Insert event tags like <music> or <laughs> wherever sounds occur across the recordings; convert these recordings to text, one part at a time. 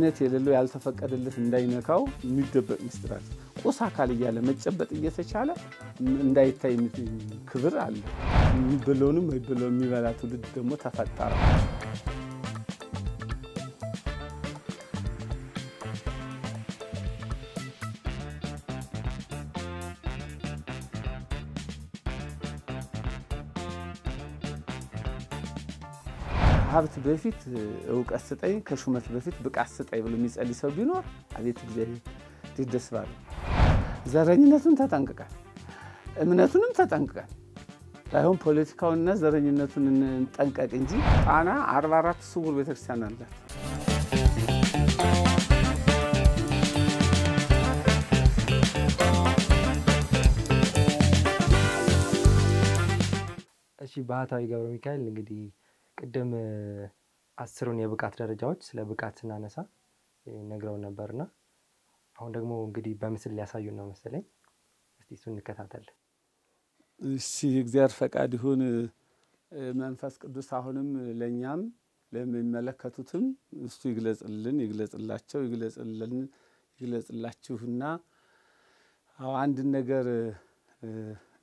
እምነት የሌለው ያልተፈቀደለት እንዳይነካው የሚደበቅ ምስጢራት ቁስ አካል እያለ መጨበጥ እየተቻለ እንዳይታይ ክብር አለ። የሚበለውንም የሚበላ ትውልድ ደግሞ ተፈጠረ። ከሀብት በፊት እውቀት ስጠኝ፣ ከሹመት በፊት ብቃት ስጠኝ ብሎ የሚጸልይ ሰው ቢኖር አቤት እግዚአብሔር ደስ ባለ። ዘረኝነቱን ተጠንቅቃል፣ እምነቱንም ተጠንቅቃል። ባይሆን ፖለቲካውንና ዘረኝነቱን እንጠንቀቅ እንጂ ጣና 44 ስውር ቤተክርስቲያን አላት። እሺ ባህታዊ ገብረ ሚካኤል እንግዲህ ቅድም አስሩን የብቃት ደረጃዎች ስለ ብቃት ስናነሳ ነግረውን ነበርና አሁን ደግሞ እንግዲህ በምስል ሊያሳዩን ነው መሰለኝ። እስቲ እሱ እንከታተል። እሺ፣ እግዚአብሔር ፈቃድ ይሁን። መንፈስ ቅዱስ አሁንም ለእኛም ለሚመለከቱትም እሱ ይግለጽልን፣ ይግለጽላቸው፣ ይግለጽልን፣ ይግለጽላችሁና አንድን ነገር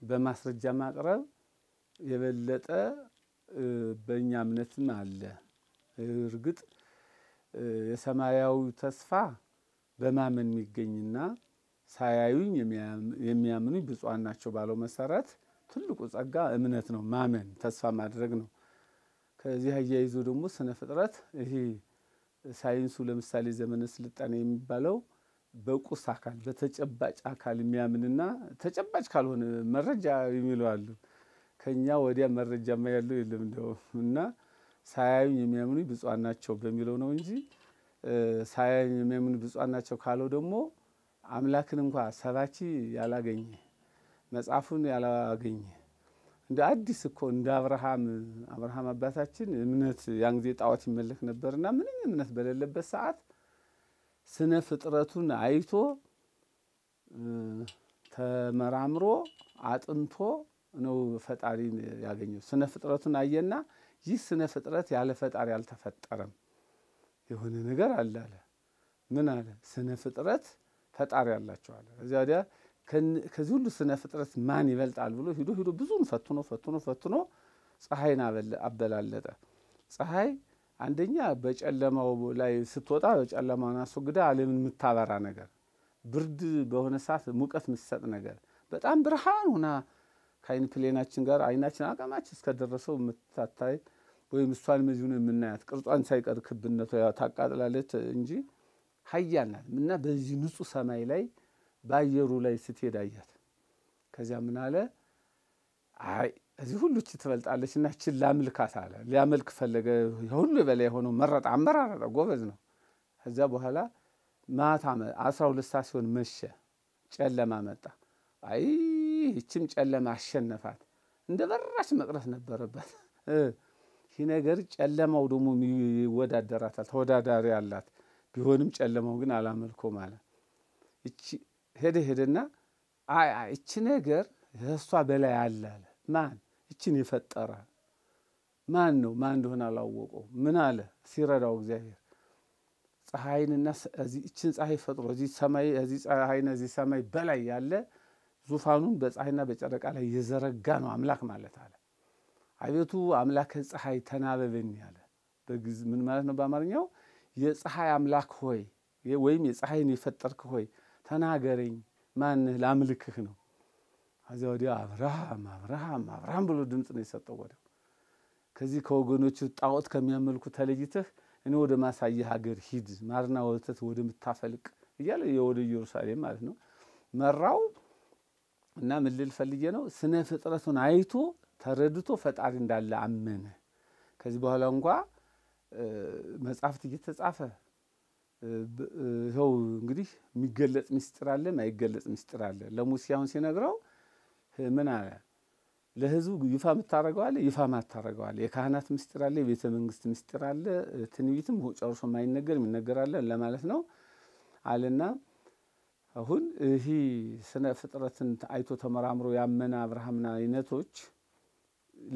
በማስረጃ ማቅረብ የበለጠ በእኛ እምነትም አለ። እርግጥ የሰማያዊ ተስፋ በማመን የሚገኝና ሳያዩኝ የሚያምኑኝ ብፁዓን ናቸው ባለው መሰረት ትልቁ ጸጋ እምነት ነው፣ ማመን ተስፋ ማድረግ ነው። ከዚህ አያይዞ ደግሞ ስነ ፍጥረት ይሄ ሳይንሱ ለምሳሌ ዘመነ ስልጣኔ የሚባለው በቁስ አካል በተጨባጭ አካል የሚያምንና ተጨባጭ ካልሆነ መረጃ የሚለዋሉ ከኛ ወዲያ መረጃ ያለው የለም እንደውም እና ሳያዩኝ የሚያምኑ ብፁዓን ናቸው በሚለው ነው እንጂ ሳያዩኝ የሚያምኑ ብፁዓን ናቸው ካለው ደግሞ አምላክን እንኳ ሰባኪ ያላገኘ መጽሐፉን ያላገኘ እንደ አዲስ እኮ እንደ አብርሃም አብርሃም አባታችን እምነት ያን ጊዜ ጣዖት ይመለክ ነበርና ምንም እምነት በሌለበት ሰዓት ስነ ፍጥረቱን አይቶ ተመራምሮ አጥንቶ ነው ፈጣሪን ያገኘው። ስነ ፍጥረቱን አየና ይህ ስነ ፍጥረት ያለ ፈጣሪ አልተፈጠረም፣ የሆነ ነገር አለ አለ። ምን አለ? ስነ ፍጥረት ፈጣሪ አላቸው አለ። እዚያ ወዲያ ከዚህ ሁሉ ስነ ፍጥረት ማን ይበልጣል ብሎ ሂዶ ሂዶ ብዙን ፈትኖ ፈትኖ ፈትኖ ፀሐይን አበላለጠ። ፀሐይ አንደኛ በጨለማው ላይ ስትወጣ በጨለማውን አስወግዳ ዓለምን የምታበራ ነገር፣ ብርድ በሆነ ሰዓት ሙቀት የምትሰጥ ነገር፣ በጣም ብርሃን ሆና ከአይን ፕሌናችን ጋር አይናችን አቅማችን እስከደረሰው የምታታይ ወይም እሷን መዚሁን የምናያት ቅርጿን ሳይቀር ክብነቷ ታቃጥላለች እንጂ ሀያናት ናት እና በዚህ ንጹህ ሰማይ ላይ በአየሩ ላይ ስትሄድ አያት። ከዚያ ምን አለ? አይ እዚህ ሁሉ እቺ ትበልጣለች እና እችን ላምልካት አለ። ሊያመልክ ፈለገ። የሁሉ የበላይ የሆነው መረጣ፣ አመራረጠ። ጎበዝ ነው። ከዚያ በኋላ ማታ አስራ ሁለት ሰዓት ሲሆን መሸ፣ ጨለማ መጣ። አይ ይህችም ጨለማ አሸነፋት። እንደ በራች መቅረት ነበረባት። ይህ ነገር ጨለማው ደግሞ ይወዳደራታል፣ ተወዳዳሪ አላት። ቢሆንም ጨለማው ግን አላመልኮ ማለት ሄደ ሄደና እቺ ነገር እሷ በላይ አለ አለ። ማን እችን የፈጠረ ማን ነው? ማን እንደሆነ አላወቀው። ምን አለ ሲረዳው እግዚአብሔር ፀሐይንና እችን ፀሐይ ፈጥሮ እዚህ ሰማይ እዚህ ፀሐይን እዚህ ሰማይ በላይ ያለ ዙፋኑን በፀሐይና በጨረቃ ላይ የዘረጋ ነው አምላክ ማለት አለ። አቤቱ አምላከ ፀሐይ ተናበበኝ አለ። ምን ማለት ነው? በአማርኛው የፀሐይ አምላክ ሆይ ወይም የፀሐይን የፈጠርክ ሆይ ተናገረኝ፣ ማንህ ላምልክህ ነው። ከዚያ ወዲያ አብርሃም አብርሃም አብርሃም ብሎ ድምፅ ነው የሰጠው። ወዲያው ከዚህ ከወገኖች ጣዖት ከሚያመልኩ ተለይተህ እኔ ወደ ማሳየ ሀገር ሂድ፣ ማርና ወተት ወደምታፈልቅ እያለ ወደ ኢየሩሳሌም ማለት ነው መራው። እና ምን ልል ፈልጌ ነው ስነ ፍጥረቱን አይቶ ተረድቶ ፈጣሪ እንዳለ አመነ። ከዚህ በኋላ እንኳ መጽሐፍት እየተጻፈ ይኸው እንግዲህ የሚገለጽ ምስጢር አለ፣ ማይገለጽ ምስጢር አለ። ለሙሴ አሁን ሲነግረው ምን አለ? ለህዝቡ ይፋ የምታረገው ይፋ ማታረገው የካህናት ምስጢር አለ፣ የቤተ መንግስት ምስጢር አለ። ትንቢትም ጨርሶ ማይነገር የሚነገር አለ ለማለት ነው አለና አሁን ይህ ስነ ፍጥረትን አይቶ ተመራምሮ ያመነ አብርሃምና አይነቶች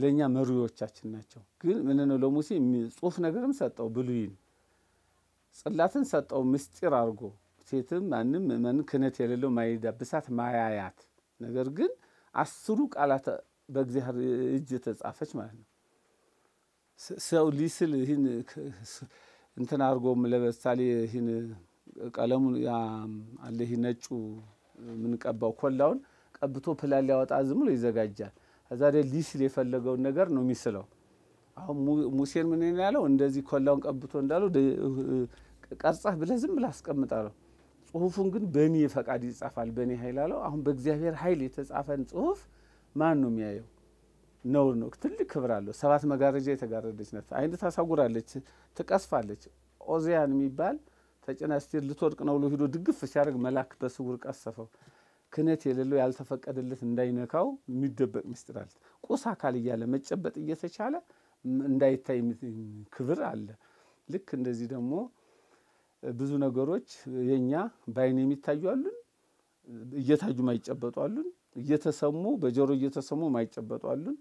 ለእኛ መሪዎቻችን ናቸው። ግን ምን ነው ለሙሴ ጽሁፍ ነገርም ሰጠው፣ ብሉይን ጽላትን ሰጠው፣ ምስጢር አድርጎ ሴትም ማንም ምእመን ክህነት የሌለው ማይዳብሳት ማያያት። ነገር ግን አስሩ ቃላት በእግዚአብሔር እጅ የተጻፈች ማለት ነው። ሰው ሊስል ይህን እንትን አድርጎም ለምሳሌ ይህን ቀለሙ አለህ ነጩ የምንቀባው ኮላውን ቀብቶ ፕላን ሊያወጣ ዝም ብሎ ይዘጋጃል። ከዛ ሊስል የፈለገውን ነገር ነው የሚስለው። አሁን ሙሴን ምን ያለው እንደዚህ ኮላውን ቀብቶ እንዳለው ቀርጸህ ብለህ ዝም ብለህ አስቀምጣለሁ። ጽሁፉን ግን በእኔ ፈቃድ ይጻፋል በእኔ ኃይል አለው። አሁን በእግዚአብሔር ኃይል የተጻፈን ጽሁፍ ማን ነው የሚያየው? ነውር ነው። ትልቅ ክብር አለው። ሰባት መጋረጃ የተጋረደች ናት። አይነት ታሳጉራለች፣ ትቀስፋለች። ኦዚያን የሚባል ተጭና ስትሄድ ልትወድቅ ነው ብሎ ሂዶ ድግፍ ሲያደርግ መልአክ በስውር ቀሰፈው። ክህነት የሌለው ያልተፈቀደለት እንዳይነካው የሚደበቅ ምስጢር አለ። ቁስ አካል እያለ መጨበጥ እየተቻለ እንዳይታይ ክብር አለ። ልክ እንደዚህ ደግሞ ብዙ ነገሮች የኛ በአይን የሚታዩ አሉን፣ እየታዩ ማይጨበጡ አሉን፣ እየተሰሙ በጆሮ እየተሰሙ ማይጨበጡ አሉን፣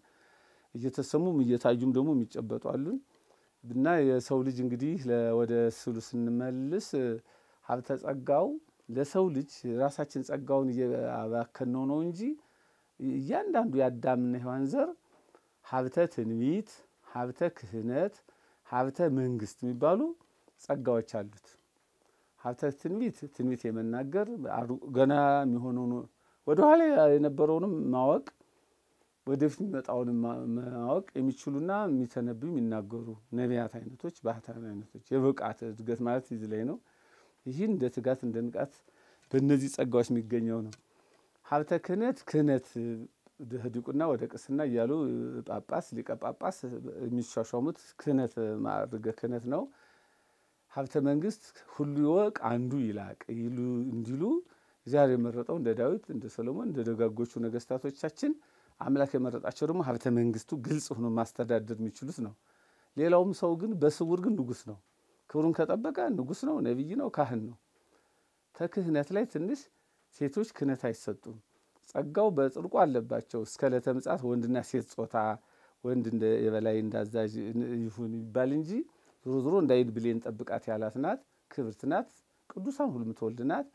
እየተሰሙም እየታዩም ደግሞ የሚጨበጡ አሉን። እና የሰው ልጅ እንግዲህ ወደ ስዕሉ ስንመልስ ሀብተ ጸጋው ለሰው ልጅ ራሳችን ጸጋውን እያባከነው ነው እንጂ እያንዳንዱ የአዳምና ሔዋን ዘር ሀብተ ትንቢት፣ ሀብተ ክህነት፣ ሀብተ መንግስት የሚባሉ ጸጋዎች አሉት። ሀብተ ትንቢት ትንቢት የመናገር ገና የሚሆነውን ወደኋላ የነበረውንም ማወቅ ወደፊት የሚመጣውን ማወቅ የሚችሉና የሚተነብዩ የሚናገሩ ነቢያት አይነቶች፣ ባህታዊ አይነቶች። የብቃት እድገት ማለት እዚህ ላይ ነው። ይህን እንደ ትጋት እንደ ንቃት በእነዚህ ጸጋዎች የሚገኘው ነው። ሀብተ ክህነት ክህነት ድህዲቁና ወደ ቅስና እያሉ ጳጳስ ሊቀ ጳጳስ የሚሿሿሙት ክህነት ማዕርገ ክህነት ነው። ሀብተ መንግስት ሁሉ ይወቅ አንዱ ይላቅ ይሉ እንዲሉ እግዚአብሔር የመረጠው እንደ ዳዊት እንደ ሰሎሞን እንደ ደጋጎቹ ነገስታቶቻችን አምላክ የመረጣቸው ደግሞ ሀብተ መንግስቱ ግልጽ ሆኖ ማስተዳደር የሚችሉት ነው። ሌላውም ሰው ግን በስውር ግን ንጉስ ነው። ክብሩን ከጠበቀ ንጉስ ነው፣ ነቢይ ነው፣ ካህን ነው። ከክህነት ላይ ትንሽ ሴቶች ክህነት አይሰጡም። ጸጋው በጥልቁ አለባቸው። እስከ ዕለተ ምጽአት ወንድና ሴት ጾታ ወንድ የበላይ እንዳዛዥ ይሁን ይባል እንጂ ዞሮ ዞሮ እንዳይድ ብሌን ጠብቃት ያላት ናት። ክብርት ናት። ቅዱሳን ሁሉም ትወልድ ናት።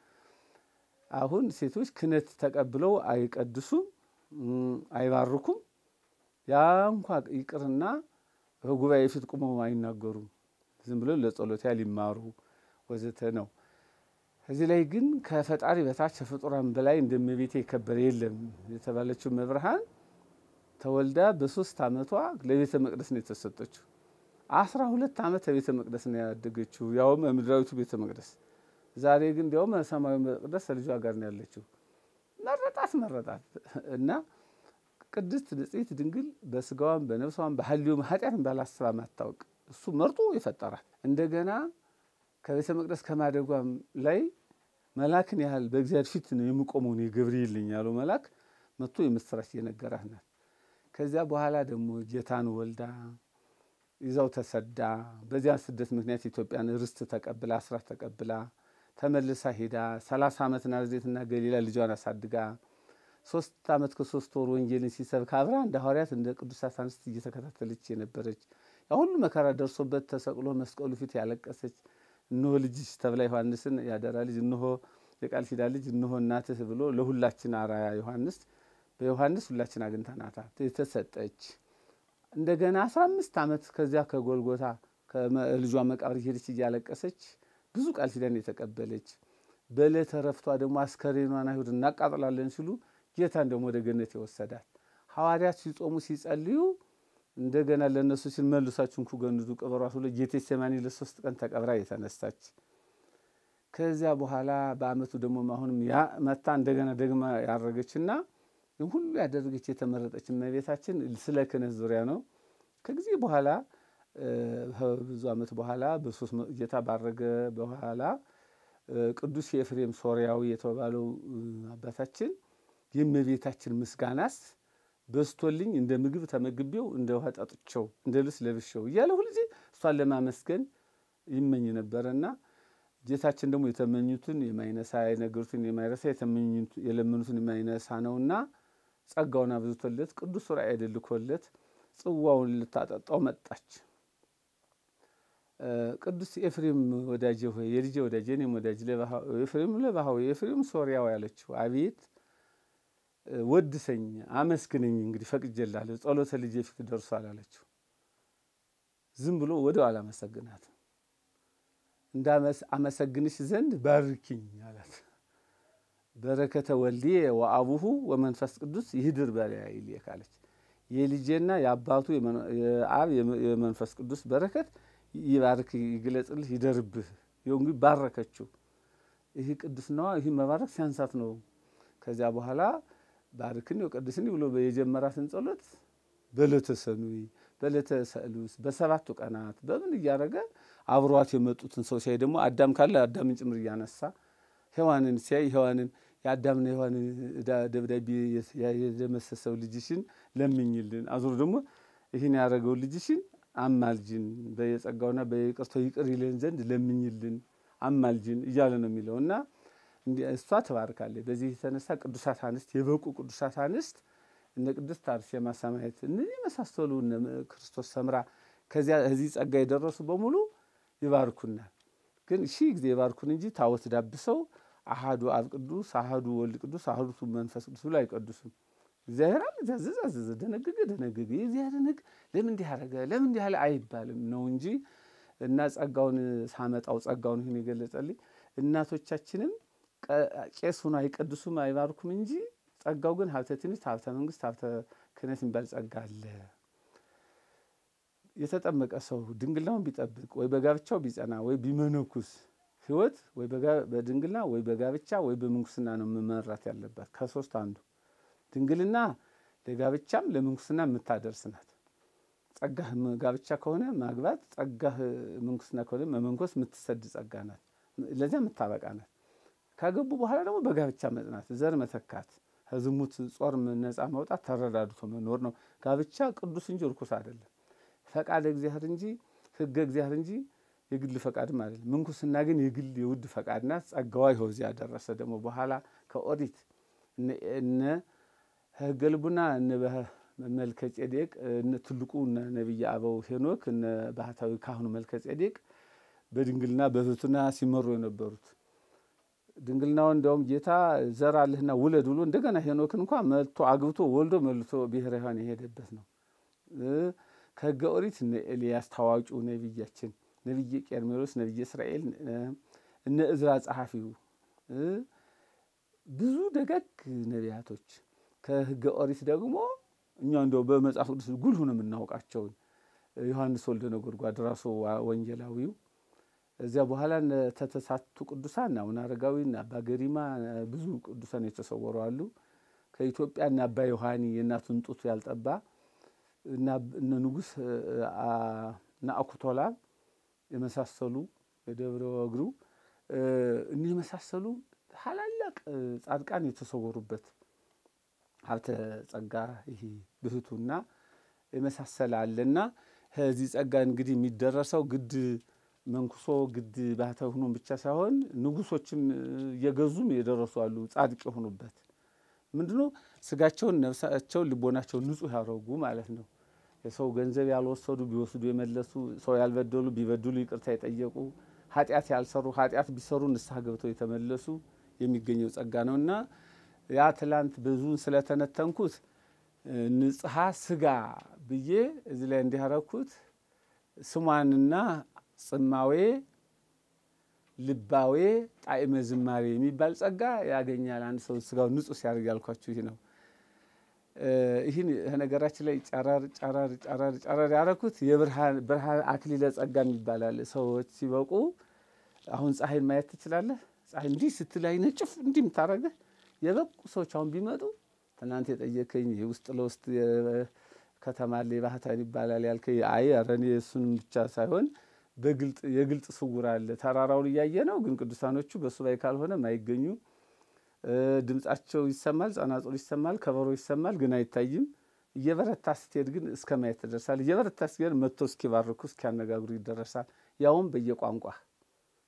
አሁን ሴቶች ክህነት ተቀብለው አይቀድሱም። አይባርኩም። ያ እንኳ ይቅርና በጉባኤ ፊት ቁመው አይናገሩም። ዝም ብሎ ለጸሎታ ሊማሩ ወዘተ ነው። እዚህ ላይ ግን ከፈጣሪ በታች ከፍጡራን በላይ እንደመቤት የከበረ የለም የተባለችው መብርሃን ተወልዳ በሶስት ዓመቷ ለቤተ መቅደስ ነው የተሰጠችው። አስራ ሁለት ዓመት ከቤተ መቅደስ ነው ያደገችው፣ ያውም ምድራዊቱ ቤተ መቅደስ። ዛሬ ግን እንዲያውም ሰማያዊ መቅደስ ልጇ ጋር ነው ያለችው። መረጣት መረጣት እና ቅድስት ንጽሕት ድንግል በስጋዋም በነፍሷም በሐልዮም ኃጢአትን ባላስባ ማታውቅ እሱ መርጦ የፈጠራት እንደገና ከቤተ መቅደስ ከማደጓም ላይ መላክን ያህል በእግዚአብሔር ፊት ነው የምቆመውን የገብርኤል ልኝ ያለው መላክ መጥቶ የምስራች የነገራት ናት። ከዚያ በኋላ ደግሞ ጌታን ወልዳ ይዛው ተሰዳ በዚያ ስደት ምክንያት ኢትዮጵያን ርስት ተቀብላ አስራት ተቀብላ ተመልሳ ሄዳ ሰላሳ ዓመት ናዝሬትና ገሊላ ልጇን አሳድጋ ሶስት ዓመት ከሶስት ወር ወንጌልን ሲሰብክ አብራ እንደ ሐዋርያት እንደ ቅዱሳት አንስት እየተከታተለች የነበረች ያ ሁሉ መከራ ደርሶበት ተሰቅሎ መስቀሉ ፊት ያለቀሰች እንሆ ልጅሽ ተብላ ዮሐንስን ያደራ ልጅ እንሆ የቃል ኪዳን ልጅ እንሆ እናትህ ብሎ ለሁላችን አራያ ዮሐንስ በዮሐንስ ሁላችን አግኝተናታ የተሰጠች እንደገና አስራ አምስት ዓመት ከዚያ ከጎልጎታ ከልጇ መቃብር ሄደች እያለቀሰች ብዙ ቃል ኪዳን የተቀበለች በዕለተ ዕረፍቷ ደግሞ አስከሬኗን አይሁድ እናቃጥላለን ሲሉ ጌታን ደግሞ ወደ ገነት የወሰዳት ሐዋርያት ሲጾሙ ሲጸልዩ እንደገና ለእነሱ ሲል መልሳችሁን ኩገንዙ ቅበሯት ብሎ ጌቴሴማኒ ለሶስት ቀን ተቀብራ የተነሳች ከዚያ በኋላ በአመቱ ደግሞ አሁንም መታ እንደገና ደግማ ያደረገችና ሁሉ ያደረገች የተመረጠች እመቤታችን ስለ ክህነት ዙሪያ ነው። ከጊዜ በኋላ ከብዙ ዓመት በኋላ በሶስት ጌታ ባረገ በኋላ ቅዱስ የኤፍሬም ሶሪያዊ የተባለው አባታችን የእመቤታችን ምስጋናስ በዝቶልኝ እንደ ምግብ ተመግቤው እንደ ውሃ ጠጥቼው እንደ ልብስ ለብሼው እያለ ሁልጊዜ እሷን ለማመስገን ይመኝ ነበረና ጌታችን ደግሞ የተመኙትን የማይነሳ የነገሩትን የማይረሳ የለመኑትን የማይነሳ ነውና ጸጋውን አብዝቶለት ቅዱስ ራእይ ልኮለት ጽዋውን ልታጠጣው መጣች። ቅዱስ ኤፍሬም ወዳጄ ሆይ የልጄ ወዳጄ እኔም ወዳጅ ኤፍሬም ለባሃዊ ኤፍሬም ሶሪያው ያለችው አቤት ወድሰኝ አመስግነኝ እንግዲህ ፈቅጄልሃለሁ ጸሎተ ልጄ ፊት ደርሷል አለችው። ዝም ብሎ ወደ ወደው አላመሰግናትም። እንዳመሰግንሽ ዘንድ ባርኪኝ አላት። በረከተ ወልዴ ወአቡሁ ወመንፈስ ቅዱስ ይህድር በሪያ ይልየካለች የልጄና የአባቱ የአብ የመንፈስ ቅዱስ በረከት ይባርክ ይግለጽልህ ይደርብህ። ይኸው እንግዲህ ባረከችው። ይህ ቅድስናዋ ይህ መባረክ ሲያንሳት ነው። ከዚያ በኋላ ባርክን ቅድስን ብሎ የጀመራትን ጸሎት በለተ ሰኑይ በለተ ሰሉስ በሰባቱ ቀናት በምን እያደረገ አብሯት የመጡትን ሰው ሲያይ ደግሞ አዳም ካለ አዳምን ጭምር እያነሳ ሔዋንን ሲያይ ሔዋንን የአዳምና ሔዋን ደብዳቤ የደመሰሰው ልጅሽን ለምኝልን፣ አዙር ደግሞ ይህን ያደረገው ልጅሽን አማልጅን በየጸጋውና በየቅርታው ይቅር ይልን ዘንድ ለምኝልን አማልጅን እያለ ነው የሚለው እና እሷ ትባርካለች። በዚህ የተነሳ ቅዱሳት አንስት የበቁ ቅዱሳት አንስት እነ ቅድስት አርሴማ ሰማዕት እነዚህ የመሳሰሉ ክርስቶስ ሰምራ ከዚያ እዚህ ጸጋ የደረሱ በሙሉ ይባርኩና ግን ሺ ጊዜ ይባርኩን እንጂ ታወት ዳብሰው አሃዱ አብ ቅዱስ አሃዱ ወልድ ቅዱስ አሃዱ መንፈስ ቅዱስ ብሎ አይቀድሱም። እግዚአብሔር አለ ታዘዝ አዘዘ፣ ደነገገ ደነገገ። የእግዚአብሔርን ሕግ ለምን እንዲህ አደረገ ለምን እንዲህ አለ አይባልም ነው እንጂ እና ጸጋውን ሳመጣው ጸጋውን ይሁን የገለጸልኝ እናቶቻችንም ቄስ ሆኖ አይቀድሱም አይባርኩም እንጂ ጸጋው ግን ሀብተ ትንቢት፣ ሀብተ መንግስት፣ ሀብተ ክህነት የሚባል ጸጋ አለ። የተጠመቀ ሰው ድንግልናውን ቢጠብቅ ወይ በጋብቻው ቢጸና ወይ ቢመነኩስ ህይወት ወይ በድንግልና ወይ በጋብቻ ወይ በምንኩስና ነው መመራት ያለባት ከሶስት አንዱ ድንግልና ለጋብቻም ለምንኩስና የምታደርስ ናት። ጸጋህ ጋብቻ ከሆነ ማግባት፣ ጸጋህ ምንኩስና ከሆነ መመንኮስ የምትሰድ ጸጋ ናት። ለዚያ የምታበቃ ናት። ካገቡ በኋላ ደግሞ በጋብቻ መጽናት፣ ዘር መተካት፣ ከዝሙት ጾር ነፃ መውጣት፣ ተረዳድቶ መኖር ነው። ጋብቻ ቅዱስ እንጂ ርኩስ አይደለም። ፈቃድ እግዚአብሔር እንጂ ህገ እግዚአብሔር እንጂ የግል ፈቃድም አይደለም። ምንኩስና ግን የግል የውድ ፈቃድ ናት። ጸጋዋ ይኸው እዚያ ደረሰ። ደግሞ በኋላ ከኦዲት እነ ገልቡና እንበህ መልከ ጼዴቅ እነ ትልቁ ነቢይ አበው ሄኖክ እነ ባህታዊ ካህኑ መልከ ጼዴቅ በድንግልና በፍትና ሲመሩ የነበሩት ድንግልናው እንደውም ጌታ ዘራልህና ውለድ ብሎ እንደገና ሄኖክን እንኳ መልቶ አግብቶ ወልዶ መልቶ ብሔረ ሕያዋን የሄደበት ነው። ከህገ ኦሪት እነ ኤልያስ ታዋቂው ነቢያችን፣ ነቢየ ቄርሜሎስ፣ ነቢየ እስራኤል፣ እነ እዝራ ጸሐፊው ብዙ ደጋግ ነቢያቶች ከህገ ኦሪት ደግሞ እኛ እንደ በመጽሐፍ ቅዱስ ጉልህ ነው የምናውቃቸውን ዮሐንስ ወልደ ነጎድጓድ ራሱ ወንጌላዊው እዚያ በኋላ ተተሳቱ ቅዱሳን አቡነ አረጋዊና አባ ገሪማ ብዙ ቅዱሳን የተሰወሩ አሉ። ከኢትዮጵያ እና አባ ዮሐኒ የእናቱን ጡት ያልጠባ እና እነ ንጉሥ ናአኩቶላ የመሳሰሉ የደብረ ወግሩ እኒህ የመሳሰሉ ታላላቅ ጻድቃን የተሰወሩበት ሀብተ ጸጋ ይሄ ብህቱና የመሳሰላለና ከዚህ ጸጋ እንግዲህ የሚደረሰው ግድ መንኩሶ ግድ ባህታ ሁኖ ብቻ ሳይሆን ንጉሶችም እየገዙም የደረሱ አሉ። ጻድቅ የሆኑበት ምንድነው ስጋቸውን፣ ነፍሳቸውን፣ ልቦናቸውን ንጹህ ያደረጉ ማለት ነው። የሰው ገንዘብ ያልወሰዱ ቢወስዱ የመለሱ፣ ሰው ያልበደሉ ቢበድሉ ይቅርታ የጠየቁ፣ ኃጢአት ያልሰሩ ኃጢአት ቢሰሩ ንስሐ ገብተው የተመለሱ የሚገኘው ጸጋ ነውና ያ ትላንት ብዙን ስለተነተንኩት ንጽሐ ስጋ ብዬ እዚህ ላይ እንዲያረኩት ስሟንና ጽማዌ ልባዌ ጣዕመ ዝማሬ የሚባል ጸጋ ያገኛል አንድ ሰው ስጋው ንጹህ ሲያደርግ ያልኳችሁ ይህ ነው። ይህን ነገራችን ላይ ጨረር ጨረር ጨረር ጨረር ያረኩት የብርሃን አክሊለ ጸጋም ይባላል። ሰዎች ሲበቁ አሁን ፀሐይን ማየት ትችላለህ። ፀሐይ እንዲህ ስትላይ ነጭፍ እንዲህ የምታረግህ የበቁ ሰዎች አሁን ቢመጡ ትናንት የጠየከኝ ውስጥ ለውስጥ ከተማ ላይ ባህታን ይባላል ያልከኝ፣ አይ ኧረ እኔ ብቻ ሳይሆን የግልጥ ስውር አለ። ተራራውን እያየ ነው፣ ግን ቅዱሳኖቹ በእሱ ላይ ካልሆነ ማይገኙ ድምጻቸው ይሰማል፣ ጸናጽሉ ይሰማል፣ ከበሮ ይሰማል፣ ግን አይታይም። እየበረታ ስትሄድ ግን እስከ ማየት ትደርሳል። እየበረታ ስትሄድ መጥቶ እስኪባርኩ እስኪያነጋግሩ ይደረሳል። ያውም በየቋንቋ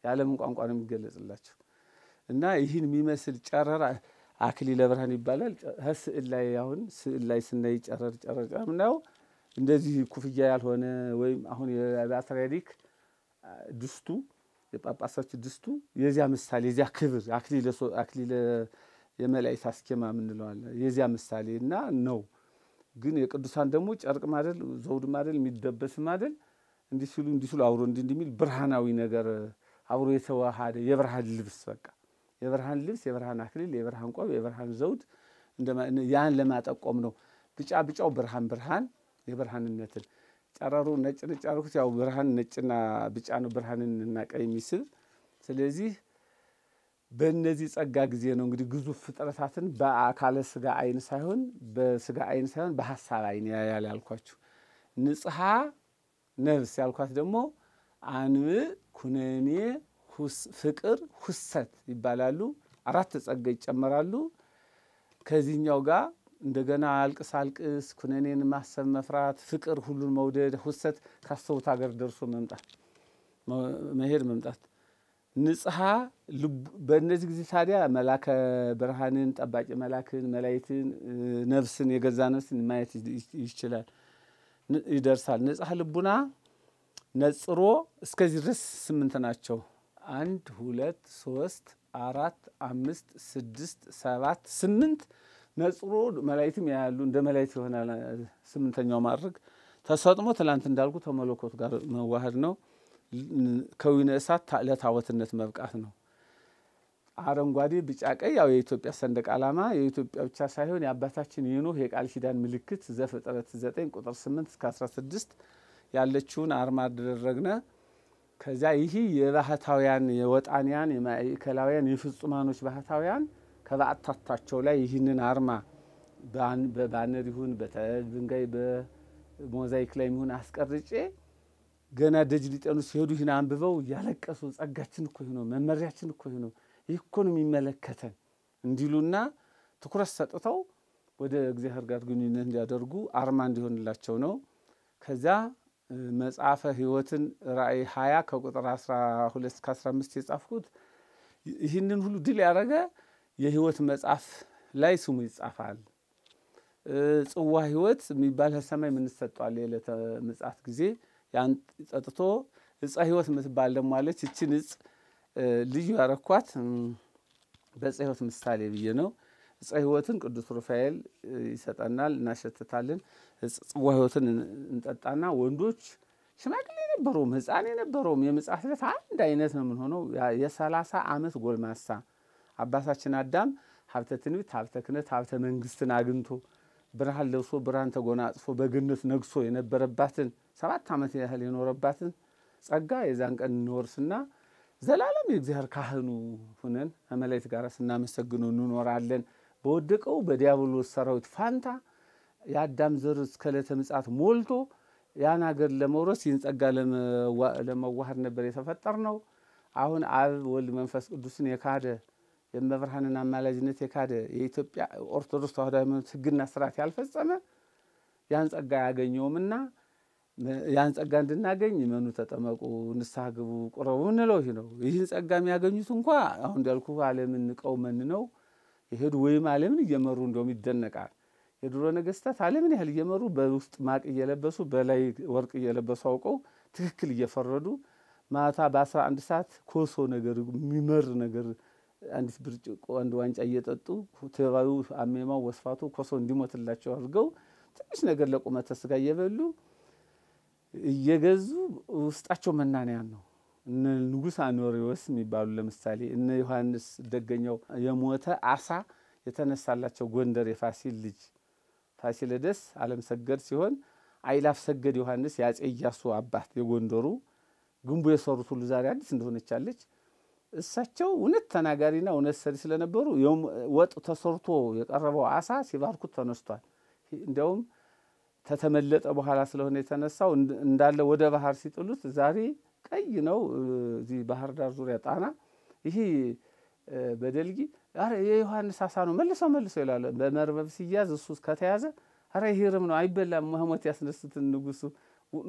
የዓለምን ቋንቋ ነው የሚገለጽላቸው እና ይህን የሚመስል ጨረራ አክሊለ ብርሃን ይባላል። ስዕል ላይ አሁን ስዕል ላይ ስናይ ጨረር ጨረር ምናየው እንደዚህ ኩፍያ ያልሆነ ወይም አሁን የፓትርያርክ ድስቱ የጳጳሳች ድስቱ የዚያ ምሳሌ የዚያ ክብር አክሊለ የመላእክት አስኬማ ምንለዋለ የዚያ ምሳሌ እና ነው። ግን የቅዱሳን ደግሞ ጨርቅ ማደል ዘውድ ማደል የሚደበስ ማደል እንዲህ ሲሉ እንዲህ ሲሉ አብሮ እንዲህ እንደሚል ብርሃናዊ ነገር አብሮ የተዋሃደ የብርሃን ልብስ በቃ የብርሃን ልብስ፣ የብርሃን አክሊል፣ የብርሃን ቆብ፣ የብርሃን ዘውድ ያን ለማጠቆም ነው። ቢጫ ቢጫው ብርሃን ብርሃን የብርሃንነትን ጨረሩ ነጭ ነጭ ያልኩት ያው ብርሃን ነጭና ቢጫ ነው፣ ብርሃንን እና ቀይ የሚስብ ስለዚህ በእነዚህ ጸጋ ጊዜ ነው እንግዲህ ግዙፍ ፍጥረታትን በአካለ ስጋ አይን ሳይሆን በስጋ አይን ሳይሆን በሀሳብ አይን ያያል ያልኳችሁ። ንጽሐ ነፍስ ያልኳት ደግሞ አንብ ኩነኔ ፍቅር፣ ሁሰት ይባላሉ። አራት ጸጋ ይጨመራሉ። ከዚህኛው ጋር እንደገና አልቅስ አልቅስ፣ ኩነኔን ማሰብ መፍራት፣ ፍቅር፣ ሁሉን መውደድ፣ ሁሰት ካሰቡት ሀገር ደርሶ መምጣት መሄድ መምጣት ንጽሐ በእነዚህ ጊዜ ታዲያ መላከ ብርሃንን ጠባቂ መላክን መላይትን ነፍስን የገዛ ነፍስን ማየት ይችላል ይደርሳል። ንጽሐ ልቡና ነጽሮ እስከዚህ ድረስ ስምንት ናቸው። አንድ ሁለት ሶስት አራት አምስት ስድስት ሰባት ስምንት ነጽሮ መላይትም ያሉ እንደ መላይት የሆነ ስምንተኛው ማድረግ ተሰጥሞ ትላንት እንዳልኩ ተመለኮት ጋር መዋሃድ ነው። ከዊነ እሳት ለታወትነት መብቃት ነው። አረንጓዴ፣ ቢጫ፣ ቀይ ያው የኢትዮጵያ ሰንደቅ ዓላማ የኢትዮጵያ ብቻ ሳይሆን የአባታችን የኖህ የቃል ኪዳን ምልክት ዘፍጥረት 9 ቁጥር 8 እስከ 16 ያለችውን አርማ አደረግነ። ከዚያ ይህ የባህታውያን የወጣንያን የማዕከላውያን የፍጹማኖች ባህታውያን ከባዕታታቸው ላይ ይህንን አርማ በባነር ይሁን በድንጋይ በሞዛይክ ላይ ይሁን አስቀርጬ ገና ደጅ ሊጠኑ ሲሄዱ ይህን አንብበው እያለቀሱ ጸጋችን እኮ ይህ ነው፣ መመሪያችን እኮ ይህ ነው፣ ይህ እኮ ነው የሚመለከተን እንዲሉና ትኩረት ሰጥተው ወደ እግዚአብሔር ጋር ግንኙነት እንዲያደርጉ አርማ እንዲሆንላቸው ነው። ከዚያ መጽሐፈ ህይወትን ራእይ ሀያ ከቁጥር 12 እስከ 15 የጻፍኩት ይህንን ሁሉ ድል ያደረገ የህይወት መጽሐፍ ላይ ስሙ ይጻፋል። ጽዋ ህይወት የሚባል ሰማይ የምንሰጠዋል የዕለተ ምጽአት ጊዜ ያን ጠጥቶ እጸ ህይወት የምትባል ደግሞ አለች። እችን እጽ ልዩ ያረኳት በዕፀ ህይወት ምሳሌ ብዬ ነው። ዕፀ ህይወትን ቅዱስ ሩፋኤል ይሰጠናል፣ እናሸትታለን። ጽዋ ህይወትን እንጠጣና ወንዶች ሽማግሌ የነበረውም ህፃን የነበረውም የምጽአት ዕለት አንድ አይነት ነው የምንሆነው። የሰላሳ ዓመት ጎልማሳ አባታችን አዳም ሀብተ ትንቢት፣ ሀብተ ክህነት፣ ሀብተ መንግስትን አግኝቶ ብርሃን ለብሶ ብርሃን ተጎናጽፎ በገነት ነግሶ የነበረባትን ሰባት ዓመት ያህል የኖረባትን ጸጋ የዛን ቀን እንወርስና ዘላለም የእግዚአብሔር ካህኑ ሁነን ከመላእክት ጋር ስናመሰግነው እንኖራለን። በወደቀው በዲያብሎስ ሰራዊት ፋንታ የአዳም ዘር እስከ ዕለተ ምጽአት ሞልቶ ያን ሀገር ለመውረስ ይህን ጸጋ ለመዋሃድ ነበር የተፈጠር ነው። አሁን አብ ወልድ መንፈስ ቅዱስን የካደ የመብርሃንን አማላጅነት የካደ የኢትዮጵያ ኦርቶዶክስ ተዋሕዶ ሃይማኖት ሕግና ስርዓት ያልፈጸመ ያን ጸጋ አያገኘውምና ያን ጸጋ እንድናገኝ መኑ ተጠመቁ፣ ንስሐ ግቡ፣ ቁረቡ እንለው ይህ ነው። ይህን ጸጋ የሚያገኙት እንኳ አሁን እንዳልኩ ዓለምን ንቀው መን ነው የሄዱ ወይም ዓለምን እየመሩ እንደውም ይደነቃል። የድሮ ነገስታት ዓለምን ያህል እየመሩ በውስጥ ማቅ እየለበሱ በላይ ወርቅ እየለበሱ አውቀው ትክክል እየፈረዱ ማታ በአስራ 11 ሰዓት ኮሶ ነገር የሚመር ነገር አንዲት ብርጭቆ አንድ ዋንጫ እየጠጡ ተባዩ አሜማው ወስፋቱ ኮሶ እንዲሞትላቸው አድርገው ትንሽ ነገር ለቁመተ ስጋ እየበሉ እየገዙ ውስጣቸው መናንያን ነው። እነ ንጉሥ አኖሪዎስ የሚባሉ ለምሳሌ እነ ዮሐንስ ደገኛው የሞተ አሳ የተነሳላቸው ጎንደር የፋሲል ልጅ ፋሲለደስ አለም ሰገድ ሲሆን አይላፍ ሰገድ ዮሐንስ የአጼ እያሱ አባት የጎንደሩ ግንቡ የሰሩት ሁሉ ዛሬ አዲስ እንደሆነች እሳቸው እውነት ተናጋሪና እውነት ሰሪ ስለነበሩ ወጥ ተሰርቶ የቀረበው አሳ ሲባርኩት ተነስቷል። እንዲያውም ተተመለጠ በኋላ ስለሆነ የተነሳው እንዳለ ወደ ባህር ሲጥሉት ዛሬ ቀይ ነው። እዚህ ባህር ዳር ዙሪያ ጣና ይሄ በደልጊ አረ የዮሐንስ አሳ ነው መልሰው መልሰው ይላሉ። በመርበብ ሲያዝ እሱ ከተያዘ አረ ይሄ ርም ነው አይበላም፣ መሞት ያስነስትን ንጉሱ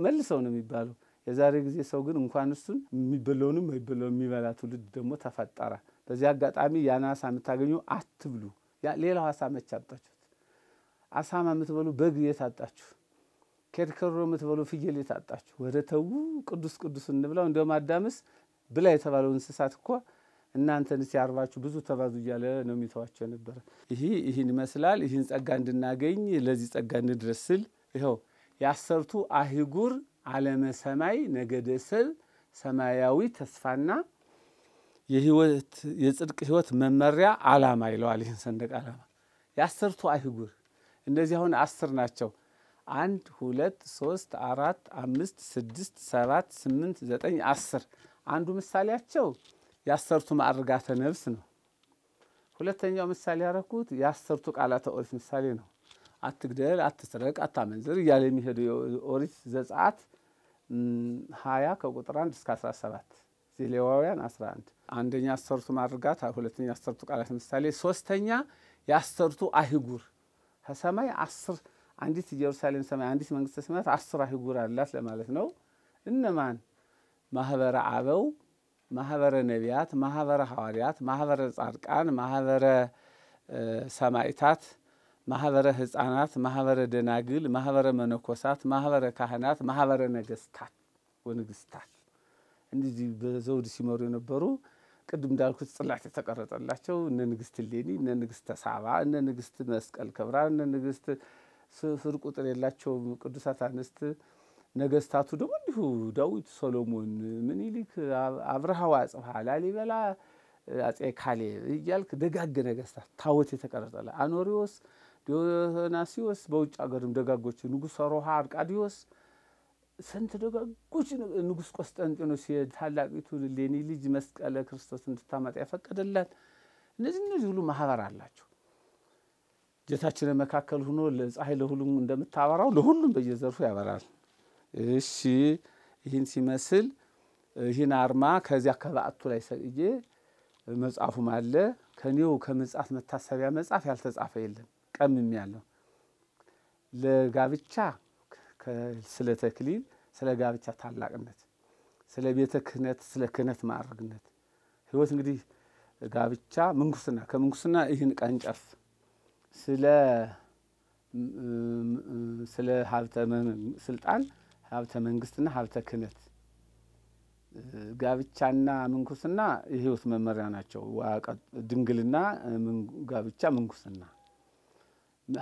መልሰው ነው የሚባለው። የዛሬ ጊዜ ሰው ግን እንኳን እሱን የሚበላውንም አይበላው የሚበላ ትውልድ ደግሞ ተፈጠረ። በዚህ አጋጣሚ ያን አሳ የምታገኙ አትብሉ። ሌላው አሳ መች አጣችሁት? አሳማ የምትበሉ በግ የት አጣችሁ? ከየት የምትበሉ ፍየል የታጣችሁ ወደ ተዉ ቅዱስ ቅዱስ እንብላው። እንዲሁም አዳምስ ብላ የተባለው እንስሳት እኮ እናንተን ሲያርባችሁ ብዙ ተባዙ እያለ ነው የሚተዋቸው ነበረ። ይህ ይህን ይመስላል። ይህን ጸጋ እንድናገኝ ለዚህ ጸጋ እንድረስ ስል ይኸው የአሰርቱ አህጉር ዓለመ ሰማይ ነገደ ሰብ ሰማያዊ ተስፋና የህይወት የጽድቅ ህይወት መመሪያ ዓላማ ይለዋል። ይህን ሰንደቅ ዓላማ የአሰርቱ አህጉር እነዚህ አሁን አስር ናቸው። አንድ ሁለት ሶስት አራት አምስት ስድስት ሰባት ስምንት ዘጠኝ አስር አንዱ ምሳሌያቸው ያሰርቱ ማዕርጋተ ነብስ ነው። ሁለተኛው ምሳሌ ያረኩት ያሰርቱ ቃላተ ኦሪት ምሳሌ ነው። አትግደል፣ አትስረቅ፣ አታመንዝር እያለ የሚሄዱ የኦሪት ዘጸአት ሀያ ከቁጥር አንድ እስከ አስራ ሰባት ዘሌዋውያን አስራ አንድ አንደኛ ያሰርቱ ማዕርጋት፣ ሁለተኛ ያሰርቱ ቃላት ምሳሌ፣ ሶስተኛ ያሰርቱ አህጉር ከሰማይ አስር አንዲት ኢየሩሳሌም ሰማይ አንዲት መንግስተ ሰማያት አስራ ህጉር አላት ለማለት ነው። እነማን? ማህበረ አበው፣ ማህበረ ነቢያት፣ ማህበረ ሐዋርያት፣ ማህበረ ጻድቃን፣ ማህበረ ሰማይታት ማህበረ ህፃናት፣ ማህበረ ደናግል፣ ማህበረ መነኮሳት፣ ማህበረ ካህናት፣ ማህበረ ነገስታት ወንግስታት እንደዚህ በዘውድ ሲመሩ የነበሩ ቅድም እንዳልኩት ጽላት የተቀረጠላቸው እነ ንግስት እሌኒ፣ እነ ንግስተ ሳባ፣ እነ ንግስት መስቀል ክብራ፣ እነ ንግስት ስፍር ቁጥር የላቸውም ቅዱሳት አንስት። ነገስታቱ ደግሞ እንዲሁ ዳዊት፣ ሶሎሞን፣ ምኒልክ፣ አብርሃ ወአጽብሃ፣ ላሊበላ፣ አጼ ካሌብ እያልክ ደጋግ ነገስታት ታቦት የተቀረጸለ አኖሪዎስ፣ ዲዮናሲዎስ በውጭ ሀገርም ደጋጎች ንጉሥ ሮሃ፣ አርቃዲዎስ ስንት ደጋጎች ንጉሥ ቆስጠንጢኖስ የታላቂቱ ሌኒ ልጅ መስቀለ ክርስቶስ እንድታመጣ ያፈቀደላት እነዚህ እነዚህ ሁሉ ማህበር አላቸው። ጌታችን መካከል ሆኖ ለፀሐይ ለሁሉም እንደምታበራው ለሁሉም በየዘርፉ ያበራል። እሺ ይህን ሲመስል ይህን አርማ ከዚያ ከበዓቱ ላይ ሰቅዬ መጽሐፉም አለ ከኔው ከምጽአት መታሰቢያ መጽሐፍ ያልተጻፈ የለም። ቀምም ያለው ለጋብቻ ስለ ተክሊል፣ ስለ ጋብቻ ታላቅነት፣ ስለ ቤተ ክህነት፣ ስለ ክህነት ማዕረግነት ህይወት እንግዲህ ጋብቻ ምንኩስና፣ ከምንኩስና ይህን ቀንጨፍ ስለ ሀብተ ስልጣን፣ ሀብተ መንግስትና ሀብተ ክህነት ጋብቻና ምንኩስና የህይወት መመሪያ ናቸው። ድንግልና፣ ጋብቻ፣ ምንኩስና፣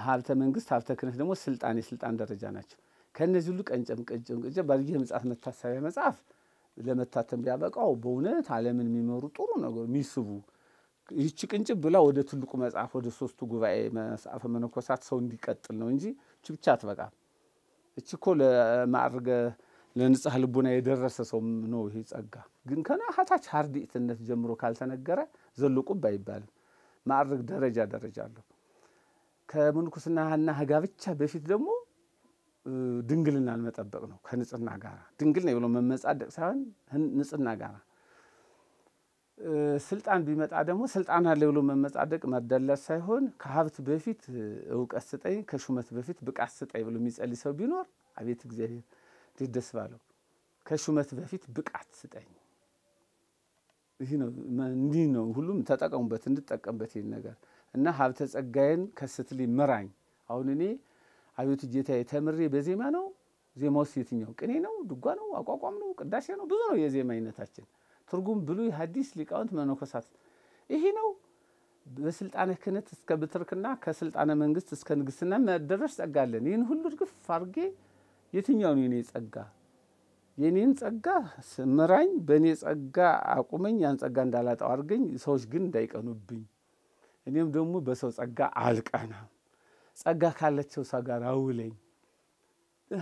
ሀብተ መንግስት፣ ሀብተ ክህነት ደግሞ ስልጣን የስልጣን ደረጃ ናቸው። ከእነዚህ ሁሉ ቀንጨም ቀንጨም ቀንጨ ባልየ መጽሐፍ መታሰቢያ መጽሐፍ ለመታተም ቢያበቃው በእውነት ዓለምን የሚመሩ ጥሩ ነገር የሚስቡ ይህቺ ቅንጭብ ብላ ወደ ትልቁ መጽሐፍ ወደ ሶስቱ ጉባኤ መጽሐፈ መነኮሳት ሰው እንዲቀጥል ነው እንጂ እቺ ብቻ አትበቃም። እቺ እኮ ለማዕርገ ለንጽህ ልቡና የደረሰ ሰው ነው ይሄ ጸጋ። ግን ከነሐታች ሀርዲእትነት ጀምሮ ካልተነገረ ዘልቁብ አይባልም። ማዕርግ ደረጃ ደረጃ አለው። ከምንኩስናና ህጋ ብቻ በፊት ደግሞ ድንግልናን መጠበቅ ነው። ከንጽህና ጋር ነው ብሎ መመጻደቅ ሳይሆን ንጽህና ጋራ ስልጣን ቢመጣ ደግሞ ስልጣን አለ ብሎ መመጻደቅ መደለስ ሳይሆን ከሀብት በፊት እውቀት ስጠኝ፣ ከሹመት በፊት ብቃት ስጠኝ ብሎ የሚጸልይ ሰው ቢኖር አቤት እግዚአብሔር እንዴት ደስ ባለው። ከሹመት በፊት ብቃት ስጠኝ። ይህ ነው እንዲህ ነው። ሁሉም ተጠቀሙበት፣ እንድጠቀምበት ይህን ነገር እና ሀብተ ጸጋዬን ከስትል ምራኝ። አሁን እኔ አቤቱ ጌታዬ ተምሬ በዜማ ነው። ዜማ ውስጥ የትኛው ቅኔ ነው፣ ድጓ ነው፣ አቋቋም ነው፣ ቅዳሴ ነው፣ ብዙ ነው የዜማ አይነታችን ትርጉም ብሉይ ሐዲስ ሊቃውንት መነኮሳት ይሄ ነው። በስልጣነ ክህነት እስከ ብትርክና ከስልጣነ መንግስት እስከ ንግስና መደረስ ጸጋለን። ይህን ሁሉ እርግፍ አድርጌ የትኛው ነው የኔ ጸጋ? የኔን ጸጋ ምራኝ፣ በእኔ ጸጋ አቁመኝ፣ ያን ጸጋ እንዳላጣው አድርገኝ፣ ሰዎች ግን እንዳይቀኑብኝ፣ እኔም ደግሞ በሰው ጸጋ አልቀናም። ጸጋ ካለቸው ሰው ጋር አውለኝ።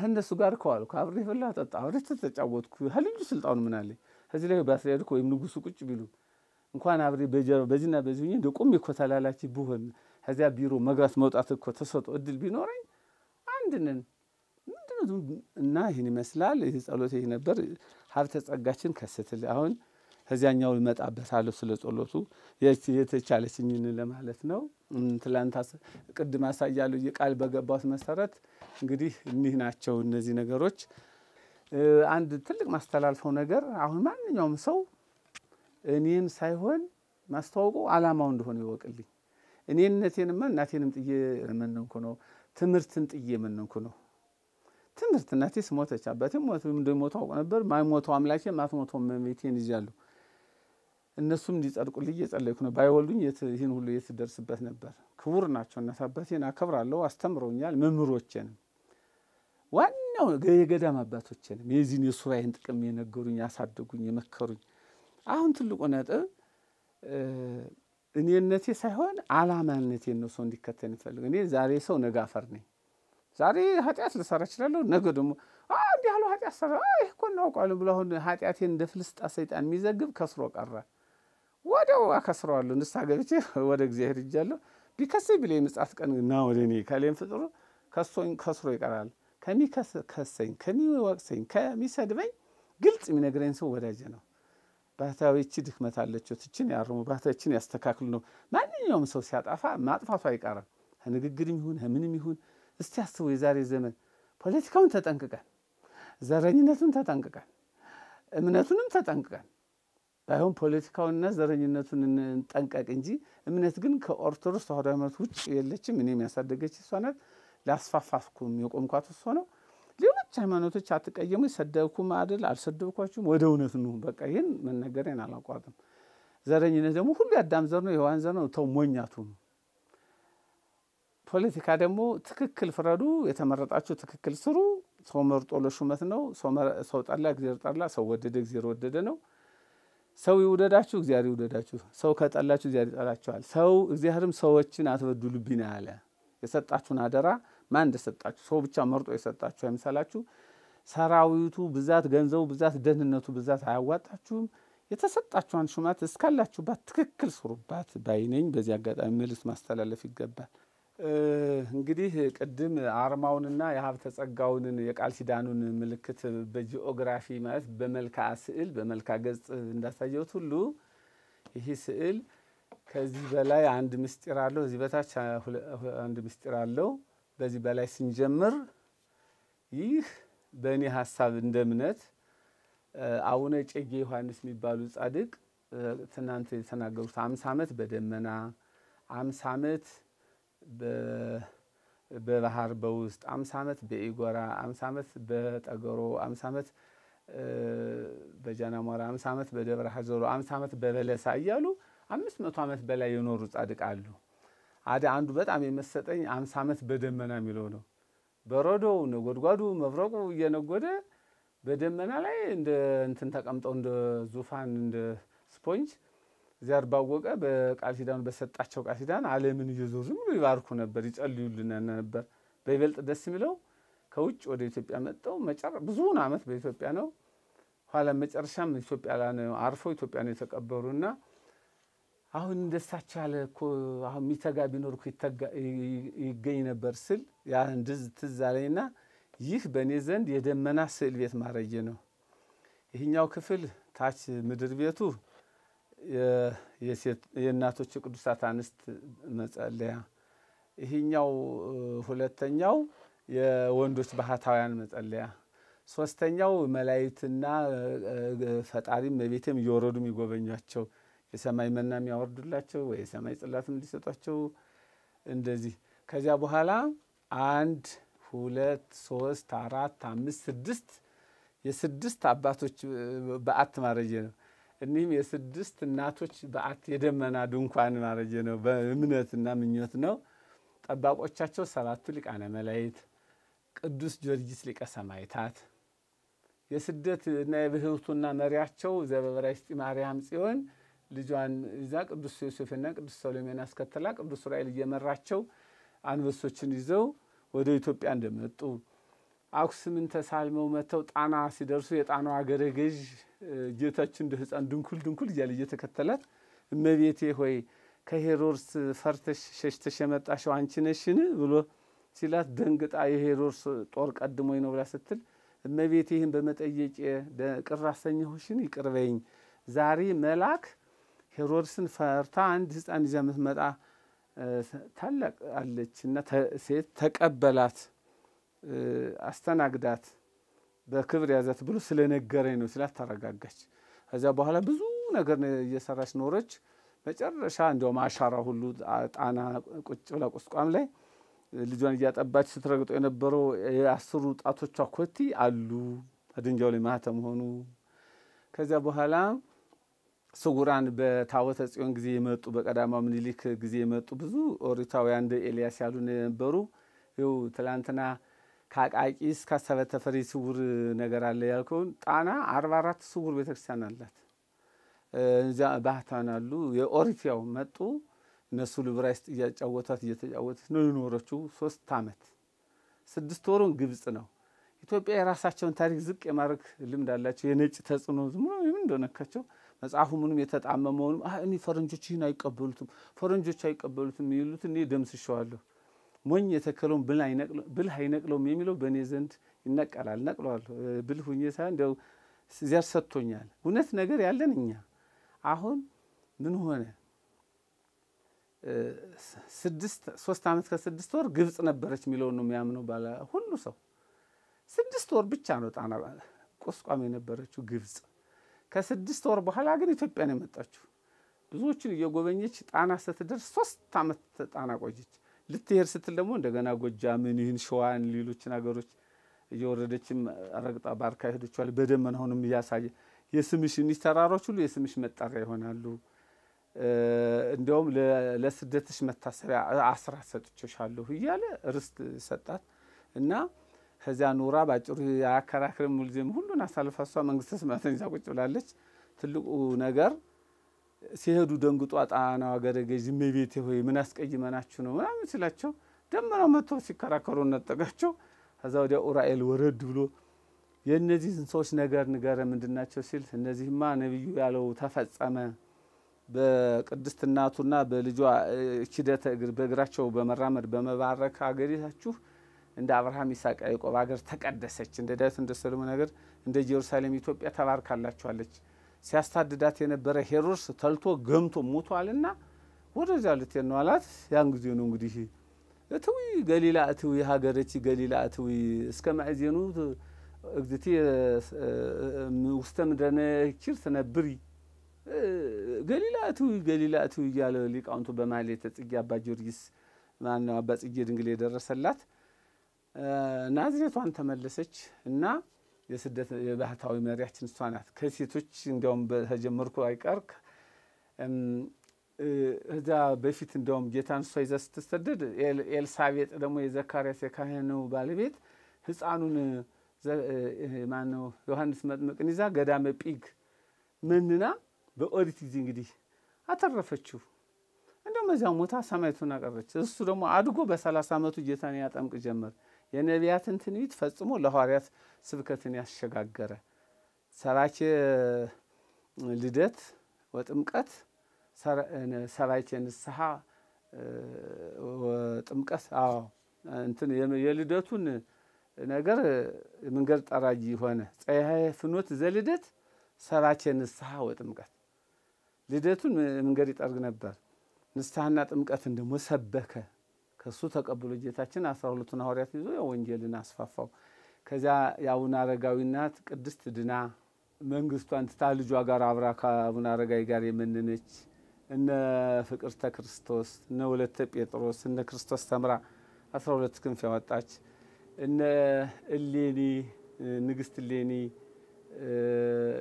እነሱ ጋር ከዋልኩ አብሬ ፈላ ጠጣ፣ አብሬ ተጫወትኩ። ልዩ ስልጣኑ ምናለኝ ከዚህ ላይ በአስተዳደር ወይም ንጉሱ ቁጭ ቢሉ እንኳን አብሬ በጀርባ በዚህና በዚህ እንደ ቆሜ እኮ ተላላኪ ብሆን ከዚያ ቢሮ መግባት መውጣት እኮ ተሰጦ እድል ቢኖረኝ አንድንን ምንድነቱ እና ይህን ይመስላል። ይህ ጸሎት ይህ ነበር። ሀብተ ጸጋችን ከስትል አሁን ከዚያኛው እመጣበታለሁ ስለ ጸሎቱ የተቻለችኝን ለማለት ነው። ትላንታ ቅድም አሳያለሁ የቃል በገባት መሰረት እንግዲህ እኒህ ናቸው እነዚህ ነገሮች። አንድ ትልቅ ማስተላልፈው ነገር አሁን ማንኛውም ሰው እኔን ሳይሆን ማስተዋወቀው አላማው እንደሆነ ይወቅልኝ። እኔነቴንማ እናቴንም ጥዬ መነንኩ ነው፣ ትምህርትን ጥዬ መነንኩ ነው። ትምህርት እናቴስ ሞተች፣ አባቴም ሞተ፣ እንደሞቱ አውቅ ነበር። ማይሞተው አምላኬ ማትሞተው እመቤቴን ይዣለሁ። እነሱም እንዲጸድቁልኝ እየጸለይኩ ነው። ባይወልዱኝ ይህን ሁሉ የትደርስበት ነበር። ክቡር ናቸው እናት አባቴን አከብራለሁ። አስተምረውኛል መምህሮቼንም ዋናው የገዳም አባቶችንም የዚህን የሱባኤን ጥቅም የነገሩኝ፣ ያሳደጉኝ፣ የመከሩኝ አሁን ትልቁ ነጥብ እኔነቴ ሳይሆን አላማነት ነው ሰው እንዲከተል ይፈልግ እኔ ዛሬ ሰው ነገ አፈር ነኝ። ዛሬ ኃጢአት ልሰራ እችላለሁ፣ ነገ ደግሞ እንዲህ ያለው ኃጢአት ሰራ ይህ እኮ እናውቃለን ብሎ አሁን ኃጢአቴን እንደ ፍልስጣ ሰይጣን የሚዘግብ ከስሮ ቀረ። ወደው አከስረዋለሁ። ንስሐ ገብቼ ወደ እግዚአብሔር እጃለሁ። ቢከሴ ብሌ ምጽአት ቀን ና ወደ እኔ ከሌም ፍጥሩ ከሶኝ ከስሮ ይቀራል። ከሚከሰኝ፣ ከሚወቅሰኝ፣ ከሚሰድበኝ ግልጽ የሚነግረኝ ሰው ወዳጅ ነው። ባህታዊ እቺ ድክመት አለችው፣ ትችን ያርሙ፣ ባህታችን ያስተካክሉ ነው። ማንኛውም ሰው ሲያጣፋ ማጥፋቱ አይቀርም። ከንግግርም ይሁን ከምንም ይሁን እስቲ አስቡ። የዛሬ ዘመን ፖለቲካውን ተጠንቅቀን፣ ዘረኝነቱን ተጠንቅቀን፣ እምነቱንም ተጠንቅቀን ባይሆን ፖለቲካውንና ዘረኝነቱን እንጠንቀቅ እንጂ እምነት ግን ከኦርቶዶክስ ተዋሕዶ ሃይማኖት ውጭ የለችም። እኔም ያሳደገች እሷ ናት። ላስፋፋኩም የቆምኳት እሱ ነው። ሌሎች ሃይማኖቶች አትቀየሙ፣ ሰደብኩም አይደል አልሰደብኳችሁም፣ ወደ እውነት ኑ። በቃ ይህን መነገሬን አላቋርጥም። ዘረኝነት ደግሞ ሁሉ ያዳም ዘር ነው፣ የዋን ዘር ነው፣ ተው ሞኛቱ ነው። ፖለቲካ ደግሞ ትክክል ፍረዱ፣ የተመረጣችሁ ትክክል ስሩ። ሰው መርጦ ለሹመት ነው። ሰው ጠላ እግዚአብሔር ጠላ፣ ሰው ወደደ እግዚአብሔር ወደደ ነው። ሰው ይውደዳችሁ እግዚአብሔር ይውደዳችሁ፣ ሰው ከጠላችሁ እግዚአብሔር ይጠላችኋል። ሰው እግዚአብሔርም ሰዎችን አትበድሉብኝ አለ። የሰጣችሁን አደራ ማን እንደሰጣችሁ ሰው ብቻ መርጦ የሰጣችሁ አይምሰላችሁ። ሰራዊቱ ብዛት፣ ገንዘቡ ብዛት፣ ደህንነቱ ብዛት አያዋጣችሁም። የተሰጣችኋን ሹመት እስካላችሁባት ትክክል ስሩባት ባይነኝ። በዚህ አጋጣሚ መልስ ማስተላለፍ ይገባል። እንግዲህ ቅድም አርማውንና የሀብተ ጸጋውንን የቃል ኪዳኑን ምልክት በጂኦግራፊ ማለት በመልክዓ ስዕል በመልክዓ ገጽ እንዳሳየሁት ሁሉ ይህ ስዕል ከዚህ በላይ አንድ ምስጢር አለው፣ እዚህ በታች አንድ ምስጢር አለው። በዚህ በላይ ስንጀምር ይህ በእኔ ሀሳብ እንደ እምነት አቡነ እጨጌ ዮሐንስ የሚባሉ ጻድቅ ትናንት የተናገሩት አምሳ ዓመት በደመና አምሳ ዓመት በባህር በውስጥ አምሳ ዓመት በኢጎራ አምሳ ዓመት በጠገሮ አምሳ ዓመት በጃናሞራ አምሳ ዓመት በደብረ ሐዘሮ አምሳ ዓመት በበለሳ እያሉ አምስት መቶ ዓመት በላይ የኖሩ ጻድቅ አሉ። አደ አንዱ በጣም የመሰጠኝ አምሳ ዓመት በደመና የሚለው ነው። በረዶው ነጎድጓዱ መብረቁ እየነጎደ በደመና ላይ እንደ እንትን ተቀምጠው እንደ ዙፋን እንደ ስፖንጅ እዚያ ባወቀ በቃል ኪዳኑ በሰጣቸው ቃል ኪዳን ዓለምን እየዞሩ ዝም ብሎ ይባርኩ ነበር፣ ይጸልዩልን ነበር። በይበልጥ ደስ የሚለው ከውጭ ወደ ኢትዮጵያ መጥተው ብዙውን ዓመት በኢትዮጵያ ነው ኋላ መጨረሻም ኢትዮጵያ ላ አርፈው ኢትዮጵያ ነው የተቀበሩና አሁን እንደሳች ያለ እኮ አሁን የሚተጋ ቢኖር እኮ ይገኝ ነበር ስል ያ እንድዝ ትዝ አለኝና ይህ በእኔ ዘንድ የደመና ስዕል ቤት ማረጌ ነው። ይህኛው ክፍል ታች ምድር ቤቱ የእናቶች ቅዱሳት አንስት መጸለያ፣ ይህኛው ሁለተኛው የወንዶች ባህታውያን መጸለያ፣ ሶስተኛው መላእክትና ፈጣሪም መቤትም እየወረዱ የሚጎበኟቸው የሰማይ መና የሚያወርድላቸው ወይ የሰማይ ጽላትም እንዲሰጧቸው እንደዚህ። ከዚያ በኋላ አንድ ሁለት ሶስት አራት አምስት ስድስት የስድስት አባቶች በዓት ማረጀ ነው። እኒህም የስድስት እናቶች በዓት የደመና ድንኳን ማረጀ ነው። በእምነትና ምኞት ነው። ጠባቆቻቸው ሰባቱ ሊቃነ መላእክት፣ ቅዱስ ጊዮርጊስ ሊቀ ሰማዕታት የስደት እና የብሕውቱና መሪያቸው ዘበበራይስጢ ማርያም ጽዮን ልጇን ይዛ ቅዱስ ዮሴፍና ቅዱስ ሰሎሜን አስከትላ ቅዱስ ዑራኤል እየመራቸው አንበሶችን ይዘው ወደ ኢትዮጵያ እንደመጡ አኩስምን ተሳልመው መጥተው ጣና ሲደርሱ የጣናው አገረ ገዥ ጌታችን ድህፃን ድንኩል ድንኩል እያለ እየተከተለ እመቤቴ ሆይ ከሄሮድስ ፈርተሽ ሸሽተሽ የመጣሽው አንቺ ነሽን ብሎ ሲላት ደንግጣ የሄሮድስ ጦር ቀድሞኝ ነው ብላ ስትል እመቤቴ ይህን በመጠየቄ ቅር አሰኘሁሽን? ይቅር ዛሬ መልአክ ሄሮድስን ፈርታ አንድ ህፃን ይዛ የምትመጣ ታላቅ አለች እና ሴት ተቀበላት፣ አስተናግዳት፣ በክብር ያዛት ብሎ ስለነገረኝ ነው ስላት ታረጋጋች። ከዚያ በኋላ ብዙ ነገር እየሰራች ኖረች። መጨረሻ እንዲያውም አሻራ ሁሉ ጣና ቁጭ ብላ ቁስቋም ላይ ልጇን እያጠባች ስትረግጦ የነበረው የአስሩ ጣቶቿ ኮቲ አሉ ድንጋዩ ላይ ማህተም ሆኑ። ከዚያ በኋላ ስጉራን በታቦተ ጽዮን ጊዜ የመጡ በቀዳማዊ ምኒልክ ጊዜ የመጡ ብዙ ኦሪታውያን እንደ ኤልያስ ያሉ የነበሩ ይኸው ትላንትና ከአቃቂ እስከ አሳበ ተፈሪ ስውር ነገር አለ ያልከውን ጣና አርባ አራት ስውር ቤተክርስቲያን አላት። እዚያ ባህታን አሉ። የኦሪት ያው መጡ እነሱ ልብራይስጥ እያጫወቷት እየተጫወቱት ነው የኖረችው ሶስት ዓመት ስድስት ወሩን ግብፅ ነው። ኢትዮጵያ የራሳቸውን ታሪክ ዝቅ የማድረግ ልምድ አላቸው። የነጭ ተጽዕኖ ዝም ብሎ ምን እንደነካቸው መጽሐፉ ምንም የተጣመመውንም እኔ ፈረንጆች ይህን አይቀበሉትም፣ ፈረንጆች አይቀበሉትም የሚሉት እኔ ደምስሸዋለሁ። ሞኝ የተከለውን ብልህ አይነቅለውም የሚለው በእኔ ዘንድ ይነቀላል። ነቅለዋለሁ። ብልህ ሁኔታ እንደው እግዚአብሔር ሰጥቶኛል። እውነት ነገር ያለን እኛ አሁን ምን ሆነ? ስድስት ሶስት ዓመት ከስድስት ወር ግብፅ ነበረች የሚለውን ነው የሚያምነው ባለ ሁሉ ሰው። ስድስት ወር ብቻ ነው ጣና ቁስቋም የነበረችው ግብፅ። ከስድስት ወር በኋላ ግን ኢትዮጵያ ነው የመጣችው። ብዙዎችን እየጎበኘች ጣና ስትደርስ ሶስት ዓመት ጣና ቆየች። ልትሄድ ስትል ደግሞ እንደገና ጎጃምን፣ ይህን ሸዋን፣ ሌሎችን ሀገሮች እየወረደችም ረግጣ ባርካ ሄዶችዋል። በደመና አሁንም እያሳየ የስምሽ እኒህ ተራሮች ሁሉ የስምሽ መጠሪያ ይሆናሉ። እንዲያውም ለስደትሽ መታሰቢያ አስራት ሰጥቼሻለሁ እያለ ርስት ሰጣት እና ከዚያ ኑራ ባጭሩ አያከራክርም። ሙልዜም ሁሉን አሳልፋ እሷ መንግስተ ሰማያትን ይዛ ቁጭ ብላለች። ትልቁ ነገር ሲሄዱ ደንግጦ አጣና አገረ ገዥ እመቤቴ ሆይ ምን አስቀይመናችሁ ነው ምናምን ሲላቸው ደመናው መጥቶ ሲከራከሩ ነጠቃቸው። ከዛ ወዲያ ኡራኤል ወረድ ብሎ የእነዚህን ሰዎች ነገር ንገረ ምንድናቸው ሲል እነዚህማ ነቢዩ ያለው ተፈጸመ በቅድስት እናቱና በልጇ ኪደተ እግር በእግራቸው በመራመድ በመባረክ አገሪታችሁ እንደ አብርሃም ይስሐቅ፣ ያዕቆብ ሀገር ተቀደሰች። እንደ ዳዊት እንደ ሰሎሞን ሀገር እንደ ኢየሩሳሌም ኢትዮጵያ ተባርካላችኋለች። ሲያስታድዳት የነበረ ሄሮድስ ተልቶ ገምቶ ሞቷልና ወደዚያ ልትሄድ ነው አላት። ያን ጊዜ ነው እንግዲህ እትዊ ገሊላ እትዊ ሀገረቺ ገሊላ እትዊ እስከ ማእዜኑ እግዝእቲ ውስተ ኪር ትነብሪ ገሊላ እትዊ ገሊላ እትዊ እያለ ሊቃውንቱ በማሕሌተ ጽጌ አባ ጊዮርጊስ ማነው አባ ጽጌ ድንግል የደረሰላት ናዝሬቷን ተመለሰች እና የስደት የባህታዊ መሪያችን እሷ ናት። ከሴቶች እንዲያውም ተጀመርኩ አይቀርክ እዛ በፊት እንዲያውም ጌታን እሷ ይዛ ስትሰደድ ኤልሳቤጥ ደግሞ የዘካርያስ የካህኑ ባለቤት ህፃኑን ማነው ዮሐንስ መጥምቅን ይዛ ገዳመ ጲግ መንና በኦሪት ጊዜ እንግዲህ አተረፈችው። እንደውም እዚያ ሞታ ሰማይቱን አቀረች። እሱ ደግሞ አድጎ በሰላሳ ዓመቱ ጌታን ያጠምቅ ጀመር። የነቢያትን ትንቢት ፈጽሞ ለሐዋርያት ስብከትን ያሸጋገረ ሰባኬ ልደት ወጥምቀት፣ ሰባኬ ንስሐ ወጥምቀት። አዎ እንትን የልደቱን ነገር መንገድ ጠራጊ ሆነ ፀሐይ ፍኖት ዘልደት ሰባኬ ንስሐ ወጥምቀት ልደቱን መንገድ ይጠርግ ነበር። ንስሐና ጥምቀትን ደግሞ ሰበከ። ከእሱ ተቀብሎ ጌታችን አስራ ሁለቱን ሐዋርያት ይዞ ወንጌልን አስፋፋው። ከዚያ የአቡነ አረጋዊናት ቅድስት ድና መንግስቷን ትታ ልጇ ጋር አብራ ከአቡነ አረጋዊ ጋር የመንነች እነ ፍቅርተ ክርስቶስ እነ ወለተ ጴጥሮስ እነ ክርስቶስ ተምራ አስራ ሁለት ክንፍ ያወጣች እነ እሌኒ ንግስት እሌኒ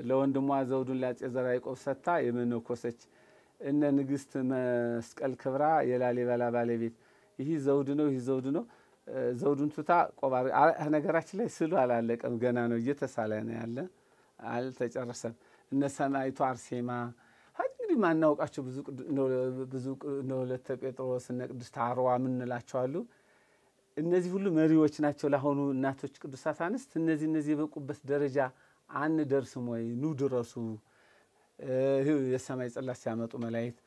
ለወንድሟ ዘውዱን ለአጼ ዘርዓ ያዕቆብ ሰጥታ የመነኮሰች እነ ንግስት መስቀል ክብራ የላሊበላ ባለቤት ይህ ዘውድ ነው፣ ይህ ዘውድ ነው። ዘውዱን ትታ ቆባሪ። ነገራችን ላይ ስሉ አላለቀም፣ ገና ነው እየተሳለ ነው ያለ፣ አልተጨረሰም። እነ ሰማይቱ አርሴማ እንግዲህ ማናውቃቸው ብዙ እነ ጴጥሮስ እነ ቅዱስ አርዋ የምንላቸው አሉ። እነዚህ ሁሉ መሪዎች ናቸው ለአሁኑ እናቶች ቅዱሳት አንስት። እነዚህ እነዚህ የበቁበት ደረጃ አንደርስም ወይ? ኑ ድረሱ። የሰማይ ጽላት ሲያመጡ መላእክት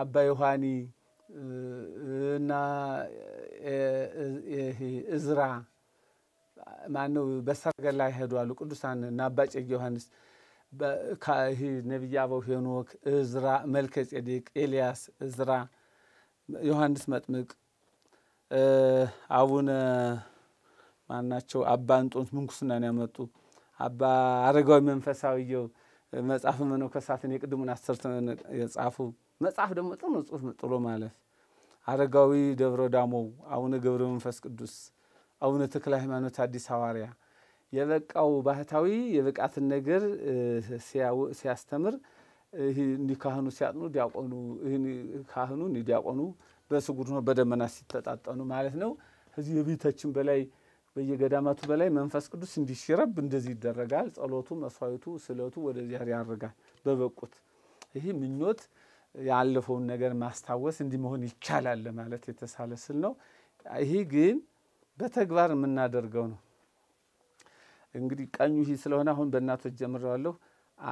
አባ ዮሐኒ እና እዝራ ማነው በሰርገላ ይሄዷሉ ቅዱሳን እና አባ እጨጌ ዮሐንስ ነቢይ አበው ሄኖክ፣ እዝራ፣ መልከ ጼዴቅ፣ ኤልያስ፣ እዝራ፣ ዮሐንስ መጥምቅ፣ አቡነ ማናቸው አባ እንጦንስ ምንኩስናን ያመጡ አባ አረጋዊ መንፈሳዊየው መጽሐፍ መነኮሳትን የቅድሙን አስርት የጻፉ መጽሐፍ ደግሞ ጥሩ ጽሑፍ ጥሎ ማለፍ አረጋዊ ደብረ ዳሞው አቡነ ገብረ መንፈስ ቅዱስ አቡነ ተክለ ሃይማኖት አዲስ ሐዋርያ የበቃው ባህታዊ የብቃትን ነገር ሲያስተምር እንዲህ ካህኑ ሲያጥኑ ዲያቆኑ ካህኑ ዲያቆኑ በስጉድ ሆኖ በደመና ሲተጣጠኑ ማለት ነው። ከዚህ የቤታችን በላይ በየገዳማቱ በላይ መንፈስ ቅዱስ እንዲሽረብ እንደዚህ ይደረጋል። ጸሎቱ፣ መስዋዕቱ፣ ስለቱ ወደዚያ ያርጋል በበቁት ይህ ምኞት ያለፈውን ነገር ማስታወስ እንዲህ መሆን ይቻላል ማለት የተሳለ ስል ነው። ይሄ ግን በተግባር የምናደርገው ነው። እንግዲህ ቀኙ ይህ ስለሆነ አሁን በእናቶች ጀምረዋለሁ።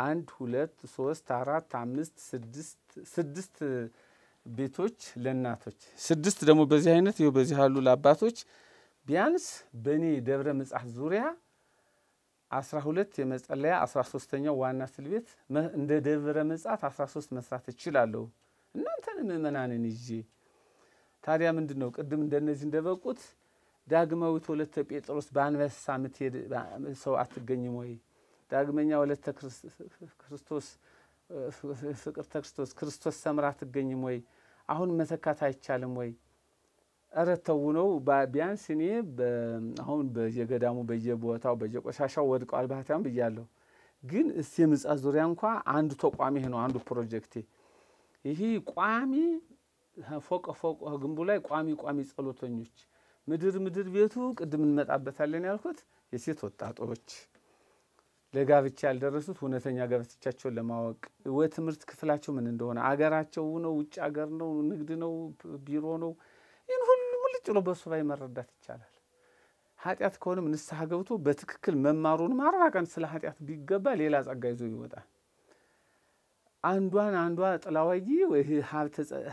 አንድ ሁለት ሶስት አራት አምስት ስድስት ስድስት ቤቶች ለእናቶች ስድስት ደግሞ በዚህ አይነት ይኸው በዚህ ያሉ ለአባቶች ቢያንስ በእኔ ደብረ መጽሐፍ ዙሪያ አስራ ሁለት የመጸለያ አስራ ሶስተኛው ዋና ስልቤት እንደ ደብረ ምጽአት አስራ ሶስት መስራት እችላለሁ እናንተን ምእመናንን ይዤ። ታዲያ ምንድን ነው ቅድም እንደነዚህ እንደበቁት ዳግማዊት ወለተ ጴጥሮስ በአንበሳ ምትሄድ ሰው አትገኝም ወይ? ዳግመኛ ወለተ ክርስቶስ ፍቅርተ ክርስቶስ ክርስቶስ ሰምራ አትገኝም ወይ? አሁን መተካት አይቻልም ወይ? ኧረ ተው ነው። ቢያንስ እኔ አሁን በየገዳሙ በየቦታው በየቆሻሻው ወድቀዋል ባህታውያን ብያለሁ። ግን እስቲ ምጻት ዙሪያ እንኳ አንዱ ተቋሚ ይሄ ነው አንዱ ፕሮጀክቴ ይህ ቋሚ ፎቅ ፎቅ ግንቡ ላይ ቋሚ ቋሚ ጸሎተኞች ምድር ምድር ቤቱ ቅድም እንመጣበታለን ያልኩት የሴት ወጣቶች ለጋብቻ ያልደረሱት እውነተኛ ጋብቻቸውን ለማወቅ ወትምህርት ክፍላቸው ምን እንደሆነ አገራቸው ነው ውጭ አገር ነው ንግድ ነው ቢሮ ነው ቁልጭ ብሎ በሱ ላይ መረዳት ይቻላል። ኃጢአት ከሆነም ንስሐ ገብቶ በትክክል መማሩን አርባ ስለ ኃጢአት ቢገባ ሌላ ጸጋ ይዞ ይወጣል። አንዷን አንዷ ጥላዋጊ ወይ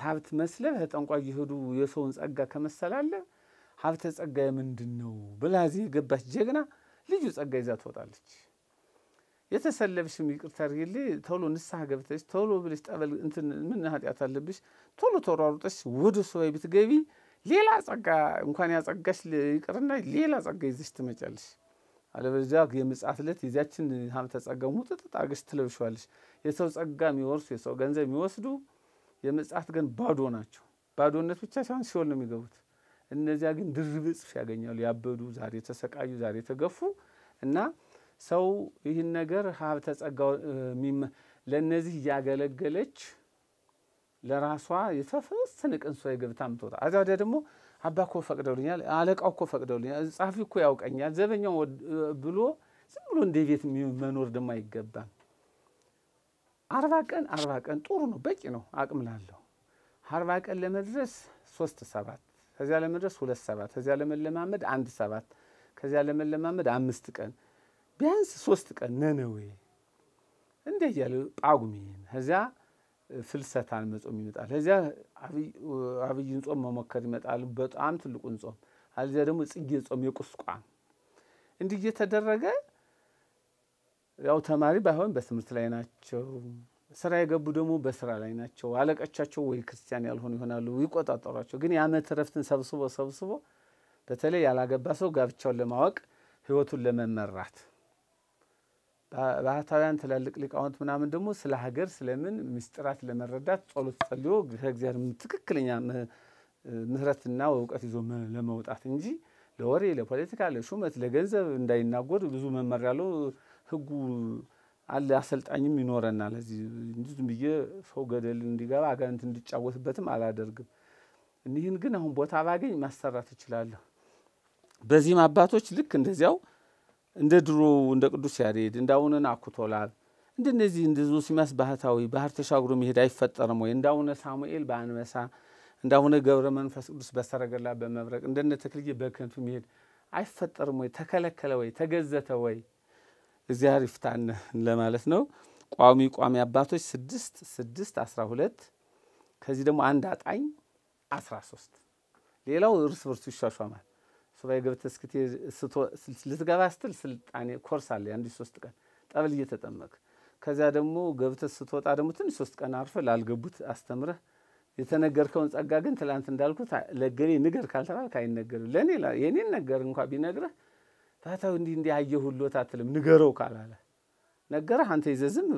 ሀብት መስለ ጠንቋይ የሄዱ የሰውን ጸጋ ከመሰላለ ሀብተ ጸጋ የምንድን ነው ብላ እዚህ የገባች ጀግና ልዩ ጸጋ ይዛ ትወጣለች። የተሰለብሽም ይቅርታ አድርጊልኝ፣ ቶሎ ንስሐ ገብተሽ ቶሎ ብለሽ ጠበል እንትን ምን ኃጢአት አለብሽ ቶሎ ተሯሩጠሽ ወደ ሰው ቤት ገቢ ሌላ ጸጋ እንኳን ያጸጋሽ ይቅርና ሌላ ጸጋ ይዘሽ ትመጫለሽ። አለበለዚያ የምጽአት ዕለት የዚያችን ሀብተ ጸጋ ሙጥጥጥ አርገሽ ትለብሸዋለሽ። የሰው ጸጋ የሚወርሱ የሰው ገንዘብ የሚወስዱ የምጽአት ግን ባዶ ናቸው። ባዶነት ብቻ ሳይሆን ሲኦል ነው የሚገቡት። እነዚያ ግን ድርብ እጽፍ ያገኛሉ። ያበዱ፣ ዛሬ የተሰቃዩ፣ ዛሬ የተገፉ እና ሰው ይህን ነገር ሀብተ ጸጋ ለእነዚህ እያገለገለች ለራሷ የተወሰነ ቅንሶ የገብታ ምትወጣ አዛ ወዲያ ደግሞ አባ እኮ ፈቅደውልኛል፣ አለቃው እኮ ፈቅደውልኛል፣ ጻፊ እኮ ያውቀኛል፣ ዘበኛው ብሎ ዝም ብሎ እንደ ቤት መኖር ደግሞ አይገባም። አርባ ቀን አርባ ቀን ጥሩ ነው፣ በቂ ነው፣ አቅም ላለው አርባ ቀን ለመድረስ ሶስት ሰባት ከዚያ ለመድረስ ሁለት ሰባት ከዚያ ለመለማመድ አንድ ሰባት ከዚያ ለመለማመድ አምስት ቀን ቢያንስ ሶስት ቀን ነነዌ እንደ እያለ ጳጉሜን ከዚያ ፍልሰት መጾም ይመጣል። ለዚያ አብይን ጾም መሞከር ይመጣል። በጣም ትልቁን ጾም አለዚያ ደግሞ ጽጌ ጾም የቁስቋም እንዲህ እየተደረገ ያው ተማሪ ባይሆን በትምህርት ላይ ናቸው። ስራ የገቡ ደግሞ በስራ ላይ ናቸው። አለቀቻቸው ወይ ክርስቲያን ያልሆኑ ይሆናሉ፣ ይቆጣጠሯቸው። ግን የአመት እረፍትን ሰብስቦ ሰብስቦ በተለይ ያላገባ ሰው ጋብቻውን ለማወቅ ህይወቱን ለመመራት ባህታውያን ትላልቅ ሊቃውንት ምናምን ደግሞ ስለ ሀገር ስለምን ምስጢራት ለመረዳት ጸሎት ጸልዮ ከእግዚአብሔር ትክክለኛ ምህረትና እውቀት ይዞ ለመውጣት እንጂ ለወሬ፣ ለፖለቲካ፣ ለሹመት፣ ለገንዘብ እንዳይናጎድ ብዙ መመሪያ ያለው ህጉ አለ። አሰልጣኝም ይኖረናል። ለዚህ ዝም ብዬ ሰው ገደል እንዲገባ አጋንንት እንዲጫወትበትም አላደርግም። እኒህን ግን አሁን ቦታ ባገኝ ማሰራት እችላለሁ። በዚህም አባቶች ልክ እንደዚያው እንደ ድሮ እንደ ቅዱስ ያሬድ እንደ አቡነ ናኩቶላል እንደነዚህ እንደ ዞሲማስ ባህታዊ ባህር ተሻግሮ መሄድ አይፈጠርም ወይ? እንደ አቡነ ሳሙኤል በአንበሳ እንደ አቡነ ገብረ መንፈስ ቅዱስ በሰረገላ በመብረቅ እንደነ ተክልዬ በክንፍ መሄድ አይፈጠርም ወይ? ተከለከለ ወይ? ተገዘተ ወይ? እግዚአብሔር ይፍታን ለማለት ነው። ቋሚ ቋሚ አባቶች ስድስት ስድስት አስራ ሁለት ከዚህ ደግሞ አንድ አጣኝ አስራ ሶስት ሌላው እርስ በርሱ ይሻሻማል። ሱባኤ ገብተህ እስክትሄድ ልትገባ ስትል ስልጣኔ ኮርስ አለ የአንድ ሶስት ቀን ጠብል እየተጠመቅ ከዚያ ደግሞ ገብተህ ስትወጣ ደግሞ ትንሽ ሶስት ቀን አርፈ ላልገቡት አስተምረህ የተነገርከውን ጸጋ ግን ትላንት እንዳልኩት ለገሌ ንገር ካልተባልክ አይነገርም። ለእኔ የእኔን ነገር እንኳ ቢነግረህ ታታው እንዲህ እንዲህ ሁሎት አትልም። ንገረው ካላለ ነገረህ አንተ ይዘዝም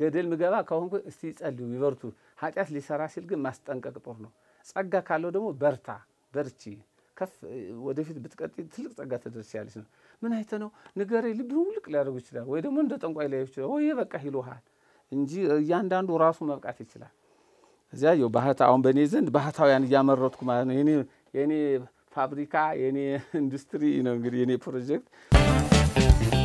ገደል ምገባ ከሆንኩ እስቲ ጸልዩ ይበርቱ። ኃጢአት ሊሰራ ሲል ግን ማስጠንቀቅ ጦር ነው። ጸጋ ካለው ደግሞ በርታ በርቺ ከፍ ወደፊት ብትቀጥይ ትልቅ ጸጋ ያለች ነው። ምን አይተ ነው ንገር፣ ልብ ውልቅ ሊያደርጉ ይችላል፣ ወይ ደግሞ እንደ ጠንቋይ ላይ ይችላል፣ ወይ በቃ ይሉሃል እንጂ እያንዳንዱ ራሱ መብቃት ይችላል። እዚያ ው ባህታ አሁን በእኔ ዘንድ ባህታውያን እያመረትኩ ማለት ነው። የኔ ፋብሪካ የኔ <laughs> ኢንዱስትሪ ነው እንግዲህ የኔ ፕሮጀክት